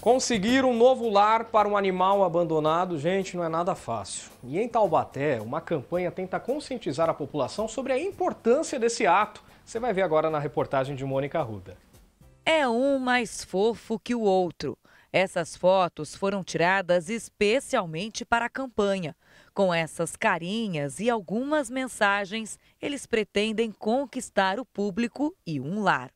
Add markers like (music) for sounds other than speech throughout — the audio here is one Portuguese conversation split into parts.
Conseguir um novo lar para um animal abandonado, gente, não é nada fácil. E em Taubaté, uma campanha tenta conscientizar a população sobre a importância desse ato. Você vai ver agora na reportagem de Mônica Ruda. É um mais fofo que o outro. Essas fotos foram tiradas especialmente para a campanha. Com essas carinhas e algumas mensagens, eles pretendem conquistar o público e um lar.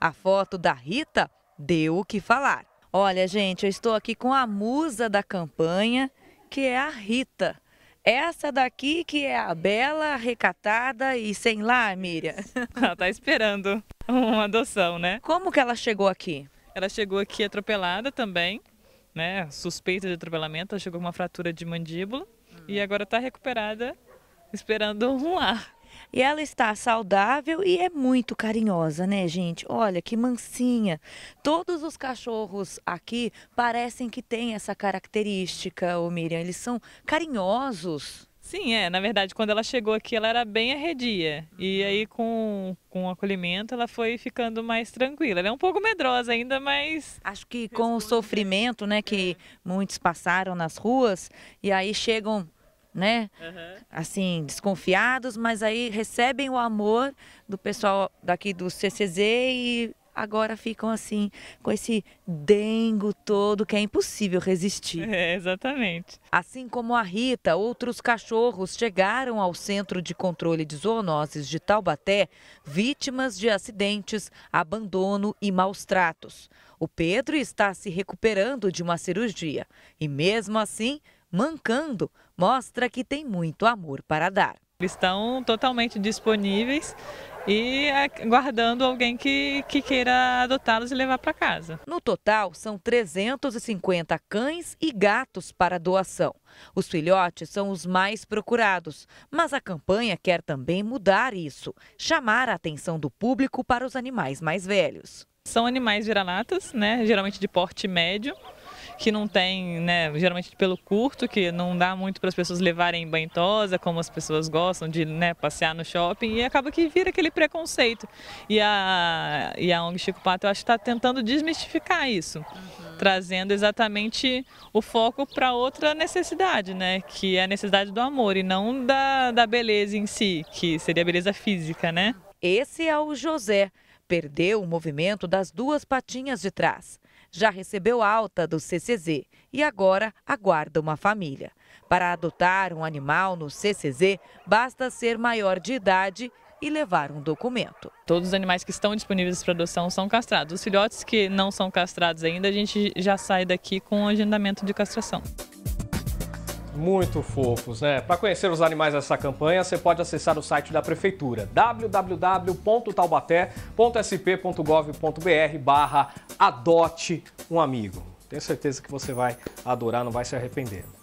A foto da Rita deu o que falar. Olha, gente, eu estou aqui com a musa da campanha, que é a Rita. Essa daqui que é a bela, recatada e sem lá, Miriam. (laughs) Ela está esperando uma adoção, né? Como que ela chegou aqui? Ela chegou aqui atropelada também, né? Suspeita de atropelamento, ela chegou com uma fratura de mandíbula hum. e agora está recuperada, esperando um lar. E ela está saudável e é muito carinhosa, né, gente? Olha que mansinha. Todos os cachorros aqui parecem que têm essa característica, ô Miriam. Eles são carinhosos. Sim, é. Na verdade, quando ela chegou aqui, ela era bem arredia. E uhum. aí, com, com o acolhimento, ela foi ficando mais tranquila. Ela é um pouco medrosa ainda, mas. Acho que com o sofrimento, né, que é. muitos passaram nas ruas, e aí chegam né? Uhum. Assim, desconfiados, mas aí recebem o amor do pessoal daqui do CCZ e agora ficam assim, com esse dengo todo que é impossível resistir. (laughs) É, exatamente. Assim como a Rita, outros cachorros chegaram ao Centro de Controle de Zoonoses de Taubaté, vítimas de acidentes, abandono e maus tratos. O Pedro está se recuperando de uma cirurgia e, mesmo assim, mancando, mostra que tem muito amor para dar. Estão totalmente disponíveis e aguardando é, alguém que, que queira adotá-los e levar para casa. No total, são 350 cães e gatos para doação. Os filhotes são os mais procurados, mas a campanha quer também mudar isso chamar a atenção do público para os animais mais velhos. São animais vira-latas, né? geralmente de porte médio, que não tem, né, geralmente pelo curto, que não dá muito para as pessoas levarem banho tosa, como as pessoas gostam de né, passear no shopping, e acaba que vira aquele preconceito. E a, e a ONG Chico Pato, eu acho que está tentando desmistificar isso. Uhum. Trazendo exatamente o foco para outra necessidade, né? Que é a necessidade do amor e não da, da beleza em si, que seria a beleza física, né? Esse é o José. Perdeu o movimento das duas patinhas de trás já recebeu alta do CCZ e agora aguarda uma família. Para adotar um animal no CCZ, basta ser maior de idade e levar um documento. Todos os animais que estão disponíveis para adoção são castrados. Os filhotes que não são castrados ainda, a gente já sai daqui com o um agendamento de castração. Muito fofos, né? Para conhecer os animais dessa campanha, você pode acessar o site da prefeitura www.taubaté.sp.gov.br barra adote um amigo. Tenho certeza que você vai adorar, não vai se arrepender.